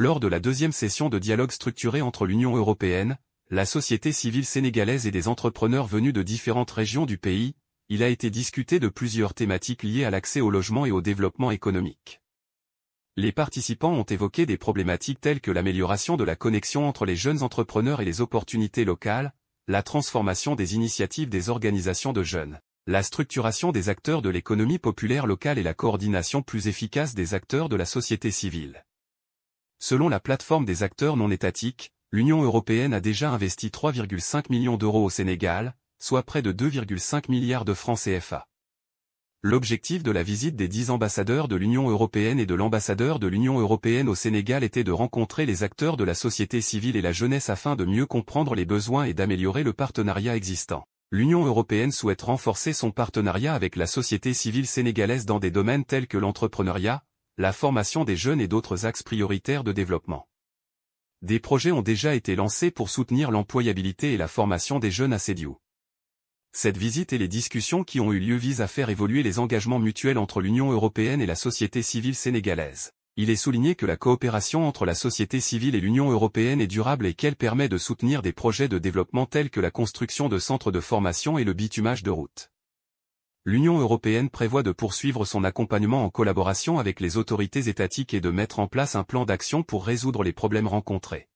lors de la deuxième session de dialogue structuré entre l'Union européenne, la société civile sénégalaise et des entrepreneurs venus de différentes régions du pays, il a été discuté de plusieurs thématiques liées à l'accès au logement et au développement économique. Les participants ont évoqué des problématiques telles que l'amélioration de la connexion entre les jeunes entrepreneurs et les opportunités locales, la transformation des initiatives des organisations de jeunes, la structuration des acteurs de l'économie populaire locale et la coordination plus efficace des acteurs de la société civile. Selon la plateforme des acteurs non étatiques, l'Union européenne a déjà investi 3,5 millions d'euros au Sénégal, soit près de 2,5 milliards de francs CFA. L'objectif de la visite des dix ambassadeurs de l'Union européenne et de l'ambassadeur de l'Union européenne au Sénégal était de rencontrer les acteurs de la société civile et la jeunesse afin de mieux comprendre les besoins et d'améliorer le partenariat existant. L'Union européenne souhaite renforcer son partenariat avec la société civile sénégalaise dans des domaines tels que l'entrepreneuriat, la formation des jeunes et d'autres axes prioritaires de développement. Des projets ont déjà été lancés pour soutenir l'employabilité et la formation des jeunes à CEDIU. Cette visite et les discussions qui ont eu lieu visent à faire évoluer les engagements mutuels entre l'Union européenne et la société civile sénégalaise. Il est souligné que la coopération entre la société civile et l'Union européenne est durable et qu'elle permet de soutenir des projets de développement tels que la construction de centres de formation et le bitumage de routes l'Union européenne prévoit de poursuivre son accompagnement en collaboration avec les autorités étatiques et de mettre en place un plan d'action pour résoudre les problèmes rencontrés.